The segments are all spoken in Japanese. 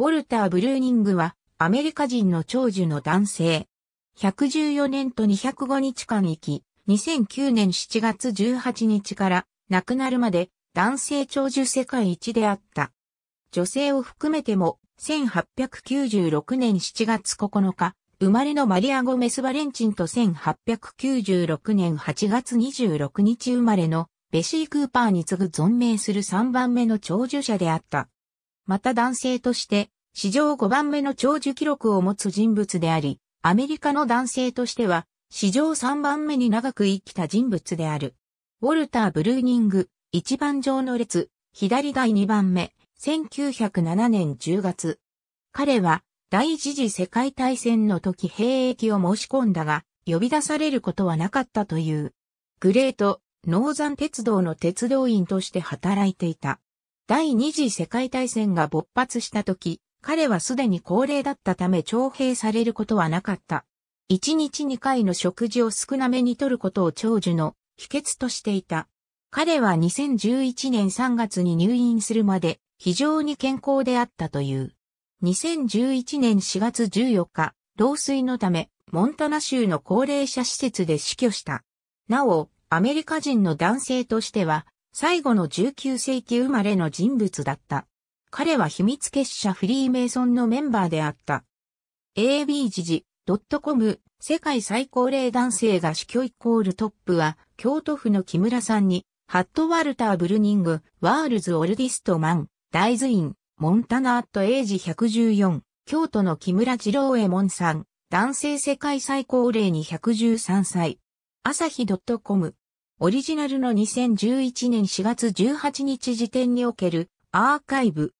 ウォルター・ブルーニングは、アメリカ人の長寿の男性。114年と205日間生き、2009年7月18日から亡くなるまで男性長寿世界一であった。女性を含めても、1896年7月9日、生まれのマリア・ゴメス・バレンチンと1896年8月26日生まれのベシー・クーパーに次ぐ存命する3番目の長寿者であった。また男性として、史上5番目の長寿記録を持つ人物であり、アメリカの男性としては、史上3番目に長く生きた人物である。ウォルター・ブルーニング、一番上の列、左第2番目、1907年10月。彼は、第一次世界大戦の時兵役を申し込んだが、呼び出されることはなかったという。グレート、ノーザン鉄道の鉄道員として働いていた。第二次世界大戦が勃発した時、彼はすでに高齢だったため徴兵されることはなかった。一日二回の食事を少なめにとることを長寿の秘訣としていた。彼は2011年3月に入院するまで非常に健康であったという。2011年4月14日、老衰のため、モンタナ州の高齢者施設で死去した。なお、アメリカ人の男性としては、最後の19世紀生まれの人物だった。彼は秘密結社フリーメイソンのメンバーであった。AB 時事、.com 世界最高齢男性が死去イコールトップは、京都府の木村さんに、ハット・ワルター・ブルニング、ワールズ・オルディスト・マン、大図院、モンタナ・アット・エイジ114、京都の木村二郎衛門さん、男性世界最高齢に113歳。朝日 .com オリジナルの2011年4月18日時点におけるアーカイブ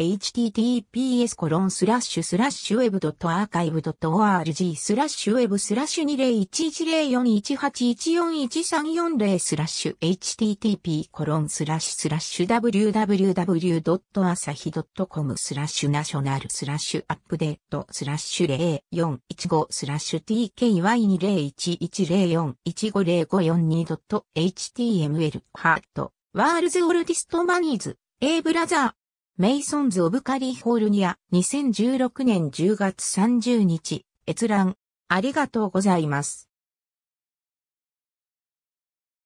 https コロンスラッシュスラッシュウェブドットアーカイブドット org スラッシュウェブスラッシュ2011041814134スラッシュ http コロンスラッシュスラッシュ www.asahi.com スラッシュナショナルスラッシュアップデートスラッシュ0415スラッシュ tky201104150542.html ハートワールズオルディストマニーズ A ブラザーメイソンズ・オブ・カリフォルニア、2016年10月30日、閲覧、ありがとうございます。